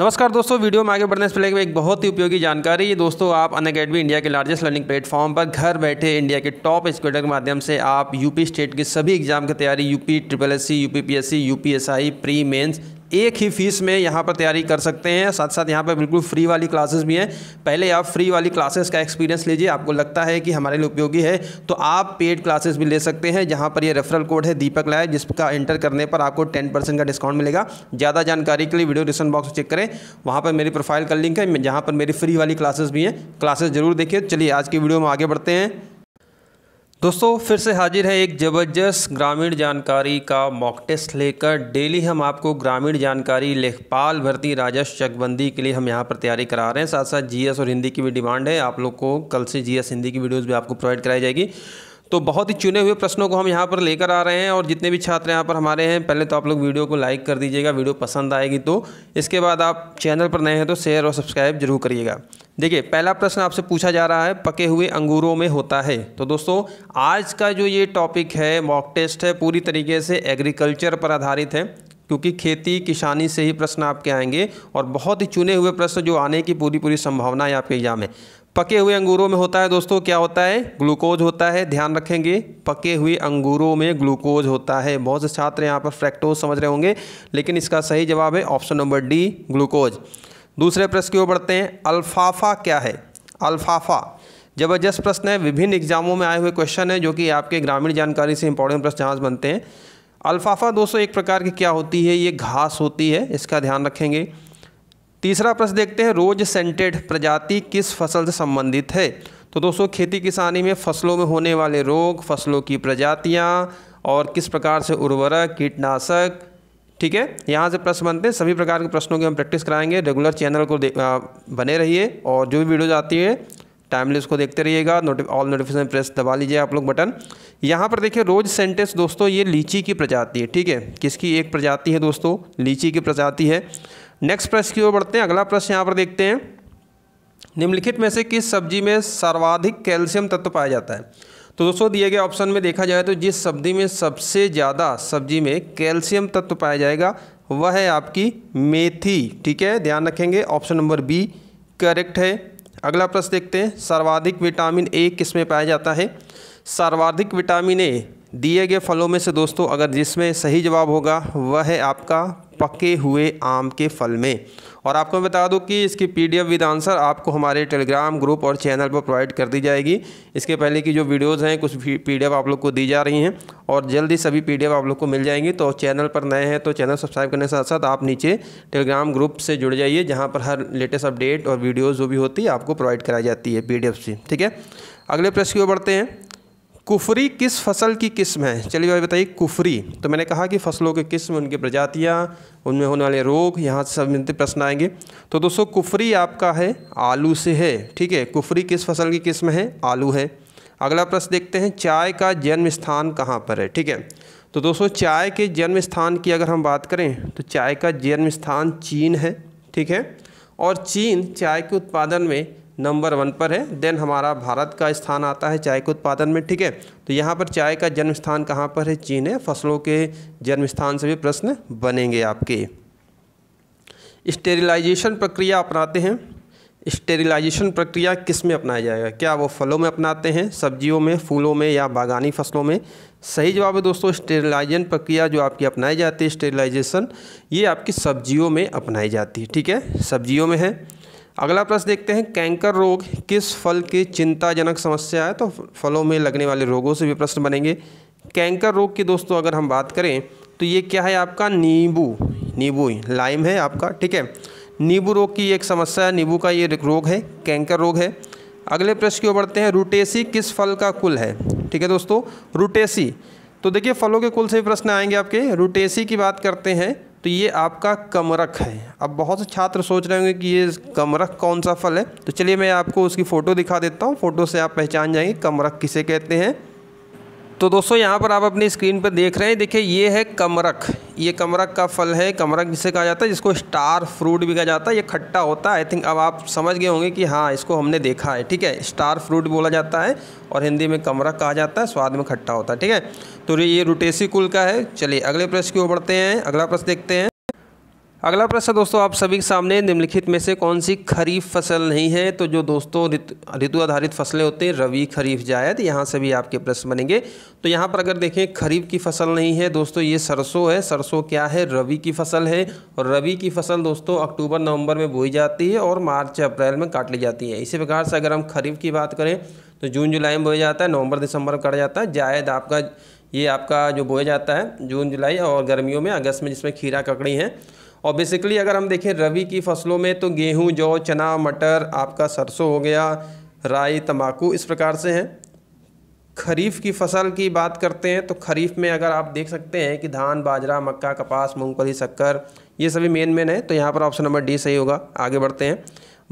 नमस्कार दोस्तों वीडियो में आगे बढ़ने से पहले एक बहुत ही उपयोगी जानकारी ये दोस्तों आप अन अकेडमी इंडिया के लार्जेस्ट लर्निंग प्लेटफॉर्म पर घर बैठे इंडिया के टॉप स्कूटर के माध्यम से आप यूपी स्टेट के सभी एग्जाम की तैयारी UP triple S C UP P S C U P S I pre mains एक ही फ़ीस में यहाँ पर तैयारी कर सकते हैं साथ साथ यहाँ पर बिल्कुल फ्री वाली क्लासेस भी हैं पहले आप फ्री वाली क्लासेस का एक्सपीरियंस लीजिए आपको लगता है कि हमारे लिए उपयोगी है तो आप पेड क्लासेस भी ले सकते हैं जहाँ पर ये रेफरल कोड है दीपक लाए जिसका एंटर करने पर आपको टेन परसेंट का डिस्काउंट मिलेगा ज़्यादा जानकारी के लिए वीडियो डिस्क्रिप्शन बॉक्स चेक करें वहाँ पर मेरी प्रोफाइल का लिंक है जहाँ पर मेरी फ्री वाली क्लासेस भी हैं क्लासेस ज़रूर देखिए चलिए आज की वीडियो में आगे बढ़ते हैं दोस्तों फिर से हाजिर है एक ज़बरदस्त ग्रामीण जानकारी का मॉक टेस्ट लेकर डेली हम आपको ग्रामीण जानकारी लेखपाल भर्ती राजस्व चकबंदी के लिए हम यहाँ पर तैयारी करा रहे हैं साथ साथ जीएस और हिंदी की भी डिमांड है आप लोग को कल से जीएस हिंदी की वीडियोज़ भी आपको प्रोवाइड कराई जाएगी तो बहुत ही चुने हुए प्रश्नों को हम यहाँ पर लेकर आ रहे हैं और जितने भी छात्र यहाँ पर हमारे हैं पहले तो आप लोग वीडियो को लाइक कर दीजिएगा वीडियो पसंद आएगी तो इसके बाद आप चैनल पर नए हैं तो शेयर और सब्सक्राइब जरूर करिएगा देखिए पहला प्रश्न आपसे पूछा जा रहा है पके हुए अंगूरों में होता है तो दोस्तों आज का जो ये टॉपिक है मॉक टेस्ट है पूरी तरीके से एग्रीकल्चर पर आधारित है क्योंकि खेती किसानी से ही प्रश्न आपके आएंगे और बहुत ही चुने हुए प्रश्न जो आने की पूरी पूरी संभावना है आपके एग्जाम में पके हुए अंगूरों में होता है दोस्तों क्या होता है ग्लूकोज होता है ध्यान रखेंगे पके हुए अंगूरों में ग्लूकोज होता है बहुत से छात्र यहाँ पर फ्रैक्टोज समझ रहे होंगे लेकिन इसका सही जवाब है ऑप्शन नंबर डी ग्लूकोज दूसरे प्रश्न की ओर बढ़ते हैं अल्फाफा क्या है अल्फाफा जबरदस्त प्रश्न है विभिन्न एग्जामों में आए हुए क्वेश्चन है जो कि आपके ग्रामीण जानकारी से इंपॉर्टेंट प्रश्न जहाँ बनते हैं अल्फाफा दोस्तों एक प्रकार की क्या होती है ये घास होती है इसका ध्यान रखेंगे तीसरा प्रश्न देखते हैं रोज सेंटेड प्रजाति किस फसल से संबंधित है तो दोस्तों खेती किसानी में फसलों में होने वाले रोग फसलों की प्रजातियाँ और किस प्रकार से उर्वरक कीटनाशक ठीक है यहाँ से प्रश्न बनते हैं सभी प्रकार के प्रश्नों की हम प्रैक्टिस कराएंगे रेगुलर चैनल को आ, बने रहिए और जो भी वीडियोज आती है टाइमली उसको देखते रहिएगा नोटि ऑल नोटिफिकेशन प्रेस दबा लीजिए आप लोग बटन यहाँ पर देखिए रोज सेंटेंस दोस्तों ये लीची की प्रजाति है ठीक है किसकी एक प्रजाति है दोस्तों लीची की प्रजाति है नेक्स्ट प्रश्न की ओर बढ़ते हैं अगला प्रश्न यहाँ पर देखते हैं निम्नलिखित में से किस सब्जी में सर्वाधिक कैल्शियम तत्व पाया जाता है तो दोस्तों दिए गए ऑप्शन में देखा जाए तो जिस सब्जी में सबसे ज़्यादा सब्जी में कैल्शियम तत्व पाया जाएगा वह है आपकी मेथी ठीक है ध्यान रखेंगे ऑप्शन नंबर बी करेक्ट है अगला प्रश्न देखते हैं सर्वाधिक विटामिन ए किस में पाया जाता है सर्वाधिक विटामिन ए दिए गए फलों में से दोस्तों अगर जिसमें सही जवाब होगा वह है आपका पके हुए आम के फल में और आपको मैं बता दूं कि इसकी पीडीएफ विद आंसर आपको हमारे टेलीग्राम ग्रुप और चैनल पर प्रोवाइड कर दी जाएगी इसके पहले की जो वीडियोस हैं कुछ पीडीएफ आप लोग को दी जा रही हैं और जल्दी सभी पीडीएफ आप लोग को मिल जाएंगी तो चैनल पर नए हैं तो चैनल सब्सक्राइब करने के साथ साथ आप नीचे टेलीग्राम ग्रुप से जुड़ जाइए जहाँ पर हर लेटेस्ट अपडेट और वीडियोज़ जो भी होती है आपको प्रोवाइड कराई जाती है पी से ठीक है अगले प्रश्न की ओर बढ़ते हैं कुफरी किस फसल की किस्म है चलिए भाई बताइए कुफरी तो मैंने कहा कि फसलों की किस्म उनकी प्रजातियाँ उनमें होने वाले रोग यहाँ से संबंधित प्रश्न आएंगे तो दोस्तों कुफरी आपका है आलू से है ठीक है कुफरी किस फसल की किस्म है आलू है अगला प्रश्न देखते हैं चाय का जन्म स्थान कहाँ पर है ठीक है तो दोस्तों चाय के जन्म स्थान की अगर हम बात करें तो चाय का जन्म स्थान चीन है ठीक है और चीन चाय के उत्पादन में नंबर वन पर है देन हमारा भारत का स्थान आता है चाय के उत्पादन में ठीक है तो यहाँ पर चाय का जन्म स्थान कहाँ पर है चीन है फसलों के जन्म स्थान से भी प्रश्न बनेंगे आपके स्टेरिलाइजेशन प्रक्रिया अपनाते हैं स्टेरिलाइजेशन प्रक्रिया किस में अपनाया जाएगा क्या वो फलों में अपनाते हैं सब्जियों में फूलों में या बागानी फसलों में सही जवाब है दोस्तों स्टेरिलाइजेशन प्रक्रिया जो आपकी अपनाई जाती है स्टेरिलाइजेशन ये आपकी सब्जियों में अपनाई जाती है ठीक है सब्जियों में है अगला प्रश्न देखते हैं कैंकर रोग किस फल की चिंताजनक समस्या है तो फलों में लगने वाले रोगों से भी प्रश्न बनेंगे कैंकर रोग की दोस्तों अगर हम बात करें तो ये क्या है आपका नींबू नींबू लाइम है आपका ठीक है नींबू रोग की एक समस्या है नींबू का ये रोग है कैंकर रोग है अगले प्रश्न की ओर बढ़ते हैं रूटेसी किस फल का कुल है ठीक है दोस्तों रूटेसी तो देखिए फलों के कुल से भी प्रश्न आएंगे आपके रूटेसी की बात करते हैं तो ये आपका कमरख है अब बहुत से छात्र सोच रहे होंगे कि ये कमरख कौन सा फल है तो चलिए मैं आपको उसकी फ़ोटो दिखा देता हूँ फ़ोटो से आप पहचान जाएंगे कमरख किसे कहते हैं तो दोस्तों यहाँ पर आप अपनी स्क्रीन पर देख रहे हैं देखिए ये है कमरक ये कमरक का फल है कमरक जिसे कहा जाता है जिसको स्टार फ्रूट भी कहा जाता है ये खट्टा होता है आई थिंक अब आप समझ गए होंगे कि हाँ इसको हमने देखा है ठीक है स्टार फ्रूट बोला जाता है और हिंदी में कमरक कहा जाता है स्वाद में खट्टा होता है ठीक है तो ये रुटेसी कुल का है चलिए अगले प्रश्न की ओर बढ़ते हैं अगला प्रश्न देखते हैं अगला प्रश्न दोस्तों आप सभी के सामने निम्नलिखित में से कौन सी खरीफ फसल नहीं है तो जो दोस्तों ऋतु आधारित फसलें होती हैं रवि खरीफ जायद यहाँ से भी आपके प्रश्न बनेंगे तो यहाँ पर अगर देखें खरीफ की फसल नहीं है दोस्तों ये सरसों है सरसों क्या है रवि की फसल है और रवि की फसल दोस्तों अक्टूबर नवंबर में बोई जाती है और मार्च अप्रैल में काट ली जाती है इसी प्रकार से अगर हम खरीफ की बात करें तो जून जुलाई में बोया जाता है नवंबर दिसंबर में काटा जाता है जायद आपका ये आपका जो बोया जाता है जून जुलाई और गर्मियों में अगस्त में जिसमें खीरा ककड़ी है और बेसिकली अगर हम देखें रबी की फसलों में तो गेहूँ जौ चना मटर आपका सरसों हो गया राई तम्बाकू इस प्रकार से हैं खरीफ की फसल की बात करते हैं तो खरीफ में अगर आप देख सकते हैं कि धान बाजरा मक्का कपास मूंगफली शक्कर ये सभी मेन मेन है तो यहाँ पर ऑप्शन नंबर डी सही होगा आगे बढ़ते हैं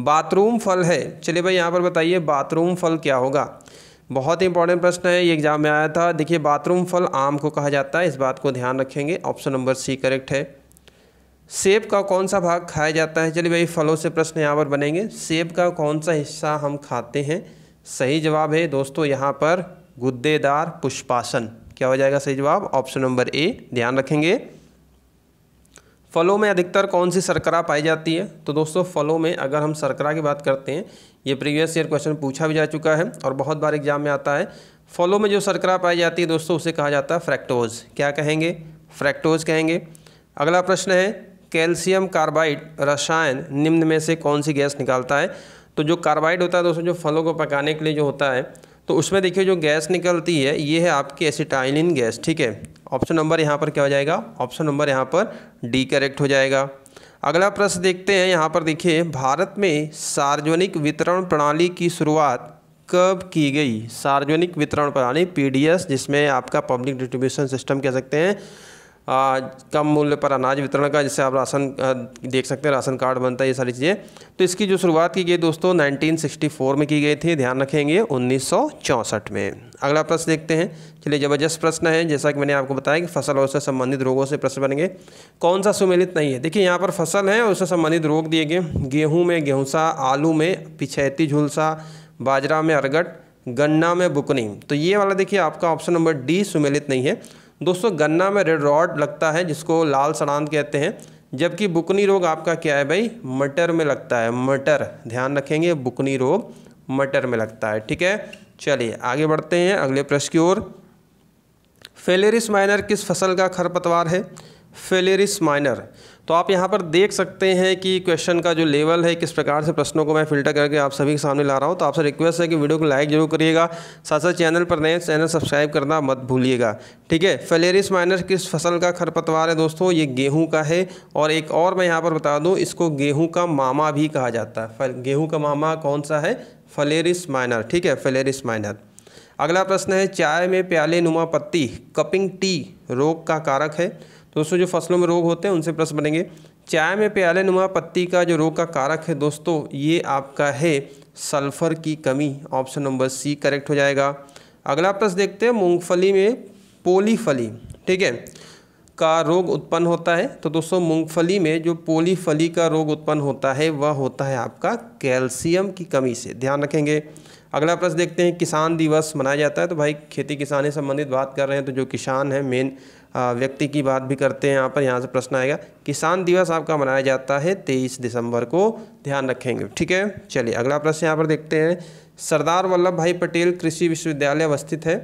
बाथरूम फल है चलिए भाई यहाँ पर बताइए बाथरूम फल क्या होगा बहुत ही इंपॉर्टेंट प्रश्न है ये एग्जाम में आया था देखिए बाथरूम फल आम को कहा जाता है इस बात को ध्यान रखेंगे ऑप्शन नंबर सी करेक्ट है सेब का कौन सा भाग खाया जाता है चलिए भाई फलों से प्रश्न यहाँ पर बनेंगे सेब का कौन सा हिस्सा हम खाते हैं सही जवाब है दोस्तों यहाँ पर गुद्देदार पुष्पासन क्या हो जाएगा सही जवाब ऑप्शन नंबर ए ध्यान रखेंगे फलों में अधिकतर कौन सी शर्करा पाई जाती है तो दोस्तों फलों में अगर हम शर्करा की बात करते हैं ये प्रीवियस ईयर क्वेश्चन पूछा भी जा चुका है और बहुत बार एग्जाम में आता है फलों में जो शर्करा पाई जाती है दोस्तों उसे कहा जाता है फ्रैक्टोज क्या कहेंगे फ्रैक्टोज कहेंगे अगला प्रश्न है कैल्शियम कार्बाइड रसायन निम्न में से कौन सी गैस निकालता है तो जो कार्बाइड होता है दोस्तों जो फलों को पकाने के लिए जो होता है तो उसमें देखिए जो गैस निकलती है ये है आपकी एसिटाइलिन गैस ठीक है ऑप्शन नंबर यहाँ पर क्या हो जाएगा ऑप्शन नंबर यहाँ पर डी करेक्ट हो जाएगा अगला प्रश्न देखते हैं यहाँ पर देखिए भारत में सार्वजनिक वितरण प्रणाली की शुरुआत कब की गई सार्वजनिक वितरण प्रणाली पी जिसमें आपका पब्लिक डिस्ट्रीब्यूशन सिस्टम कह सकते हैं कम मूल्य पर अनाज वितरण का जिससे आप राशन देख सकते हैं राशन कार्ड बनता है ये सारी चीज़ें तो इसकी जो शुरुआत की गई दोस्तों 1964 में की गई थी ध्यान रखेंगे 1964 में अगला प्रश्न देखते हैं चलिए ज़बरदस्त प्रश्न है जैसा कि मैंने आपको बताया कि फसल और उससे संबंधित रोगों से प्रश्न बनेंगे कौन सा सुमेलित नहीं है देखिए यहाँ पर फसल है और उससे संबंधित रोग दिए गए गेहूँ में गेहूँसा आलू में पिछैती झुलसा बाजरा में अरगट गन्ना में बुकनी तो ये वाला देखिए आपका ऑप्शन नंबर डी सुमेलित नहीं है दोस्तों गन्ना में रेड रॉड लगता है जिसको लाल सड़ांत कहते हैं जबकि बुकनी रोग आपका क्या है भाई मटर में लगता है मटर ध्यान रखेंगे बुकनी रोग मटर में लगता है ठीक है चलिए आगे बढ़ते हैं अगले प्रश्न की ओर फेलेरिस माइनर किस फसल का खरपतवार है फेलेरिस माइनर तो आप यहाँ पर देख सकते हैं कि क्वेश्चन का जो लेवल है किस प्रकार से प्रश्नों को मैं फिल्टर करके आप सभी के सामने ला रहा हूँ तो आपसे रिक्वेस्ट है कि वीडियो को लाइक जरूर करिएगा साथ साथ चैनल पर नए चैनल सब्सक्राइब करना मत भूलिएगा ठीक है फेलेरिस माइनर किस फसल का खरपतवार है दोस्तों ये गेहूँ का है और एक और मैं यहाँ पर बता दूँ इसको गेहूँ का मामा भी कहा जाता है गेहूँ का मामा कौन सा है फलेरिस माइनर ठीक है फलेरिस माइनर अगला प्रश्न है चाय में प्याले नुमा पत्ती कपिंग टी रोग का कारक है दोस्तों जो फसलों में रोग होते हैं उनसे प्रश्न बनेंगे चाय में प्याले नुमा पत्ती का जो रोग का कारक है दोस्तों ये आपका है सल्फर की कमी ऑप्शन नंबर सी करेक्ट हो जाएगा अगला प्रश्न देखते हैं मूंगफली में पोलीफली ठीक है का रोग उत्पन्न होता है तो दोस्तों मूंगफली में जो पोलीफली का रोग उत्पन्न होता है वह होता है आपका कैल्शियम की कमी से ध्यान रखेंगे अगला प्रश्न देखते हैं किसान दिवस मनाया जाता है तो भाई खेती किसानी संबंधित बात कर रहे हैं तो जो किसान हैं मेन व्यक्ति की बात भी करते हैं यहाँ पर यहाँ से प्रश्न आएगा किसान दिवस आपका मनाया जाता है तेईस दिसंबर को ध्यान रखेंगे ठीक है चलिए अगला प्रश्न यहाँ पर देखते हैं सरदार वल्लभ भाई पटेल कृषि विश्वविद्यालय अवस्थित है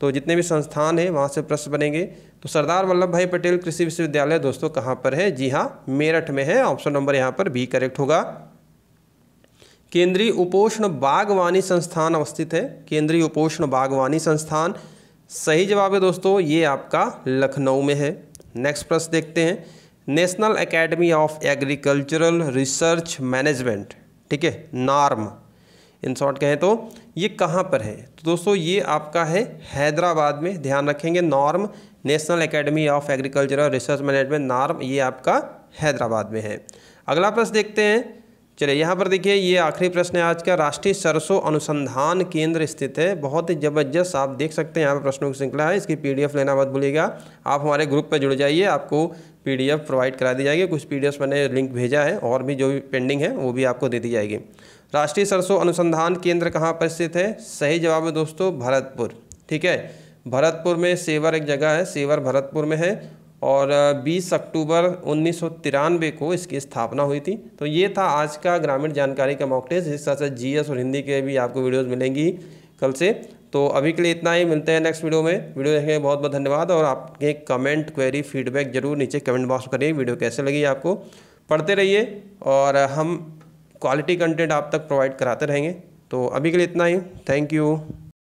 तो जितने भी संस्थान हैं वहाँ से प्रश्न बनेंगे तो सरदार वल्लभ भाई पटेल कृषि विश्वविद्यालय दोस्तों कहाँ पर है जी हाँ मेरठ में है ऑप्शन नंबर यहाँ पर बी करेक्ट होगा केंद्रीय उपोषण बागवानी संस्थान अवस्थित है केंद्रीय उपोषण बागवानी संस्थान सही जवाब है दोस्तों ये आपका लखनऊ में है नेक्स्ट प्रश्न देखते हैं national academy of agricultural research management ठीक है नार्म इन शॉर्ट कहें तो ये कहाँ पर है तो दोस्तों ये आपका है हैदराबाद में ध्यान रखेंगे NAARM national academy of agricultural research management NAARM ये आपका हैदराबाद में है अगला प्रश्न देखते हैं चलिए यहाँ पर देखिए ये आखिरी प्रश्न है आज का राष्ट्रीय सरसों अनुसंधान केंद्र स्थित है बहुत ही ज़बरदस्त आप देख सकते हैं यहाँ पर प्रश्नों की श्रृंखला है इसकी पीडीएफ लेना मत भूलिएगा आप हमारे ग्रुप पर जुड़ जाइए आपको पीडीएफ प्रोवाइड करा दी जाएगी कुछ पीडीएफ मैंने लिंक भेजा है और भी जो भी पेंडिंग है वो भी आपको दे दी जाएगी राष्ट्रीय सरसों अनुसंधान केंद्र कहाँ पर स्थित है सही जवाब है दोस्तों भरतपुर ठीक है भरतपुर में सेवर एक जगह है सेवर भरतपुर में है और 20 अक्टूबर उन्नीस को इसकी स्थापना हुई थी तो ये था आज का ग्रामीण जानकारी का मॉक टेस्ट जिस तरह से जी और हिंदी के भी आपको वीडियोस मिलेंगी कल से तो अभी के लिए इतना ही मिलते हैं नेक्स्ट वीडियो में वीडियो देखने के बहुत बहुत धन्यवाद और आपके कमेंट क्वेरी फीडबैक जरूर नीचे कमेंट बॉक्स करिए वीडियो कैसे लगी आपको पढ़ते रहिए और हम क्वालिटी कंटेंट आप तक प्रोवाइड कराते रहेंगे तो अभी के लिए इतना ही थैंक यू